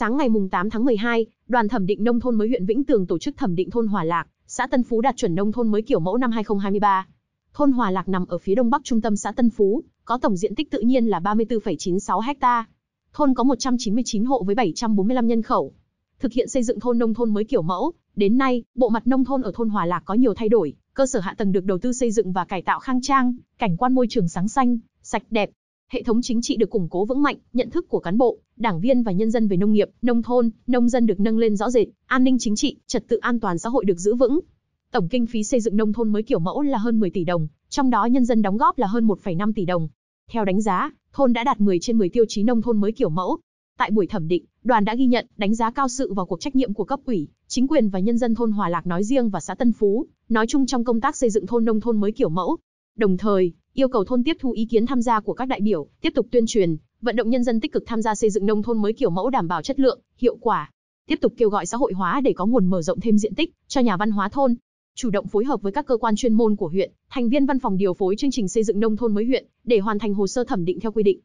Sáng ngày 8 tháng 12, đoàn thẩm định nông thôn mới huyện Vĩnh Tường tổ chức thẩm định thôn Hòa Lạc, xã Tân Phú đạt chuẩn nông thôn mới kiểu mẫu năm 2023. Thôn Hòa Lạc nằm ở phía đông bắc trung tâm xã Tân Phú, có tổng diện tích tự nhiên là 34,96 ha. Thôn có 199 hộ với 745 nhân khẩu. Thực hiện xây dựng thôn nông thôn mới kiểu mẫu, đến nay, bộ mặt nông thôn ở thôn Hòa Lạc có nhiều thay đổi, cơ sở hạ tầng được đầu tư xây dựng và cải tạo khang trang, cảnh quan môi trường sáng xanh, sạch đẹp. Hệ thống chính trị được củng cố vững mạnh, nhận thức của cán bộ, đảng viên và nhân dân về nông nghiệp, nông thôn, nông dân được nâng lên rõ rệt, an ninh chính trị, trật tự an toàn xã hội được giữ vững. Tổng kinh phí xây dựng nông thôn mới kiểu mẫu là hơn 10 tỷ đồng, trong đó nhân dân đóng góp là hơn 1,5 tỷ đồng. Theo đánh giá, thôn đã đạt 10 trên 10 tiêu chí nông thôn mới kiểu mẫu. Tại buổi thẩm định, đoàn đã ghi nhận, đánh giá cao sự vào cuộc trách nhiệm của cấp ủy, chính quyền và nhân dân thôn Hòa Lạc nói riêng và xã Tân Phú, nói chung trong công tác xây dựng thôn nông thôn mới kiểu mẫu. Đồng thời, yêu cầu thôn tiếp thu ý kiến tham gia của các đại biểu, tiếp tục tuyên truyền, vận động nhân dân tích cực tham gia xây dựng nông thôn mới kiểu mẫu đảm bảo chất lượng, hiệu quả. Tiếp tục kêu gọi xã hội hóa để có nguồn mở rộng thêm diện tích cho nhà văn hóa thôn. Chủ động phối hợp với các cơ quan chuyên môn của huyện, thành viên văn phòng điều phối chương trình xây dựng nông thôn mới huyện để hoàn thành hồ sơ thẩm định theo quy định.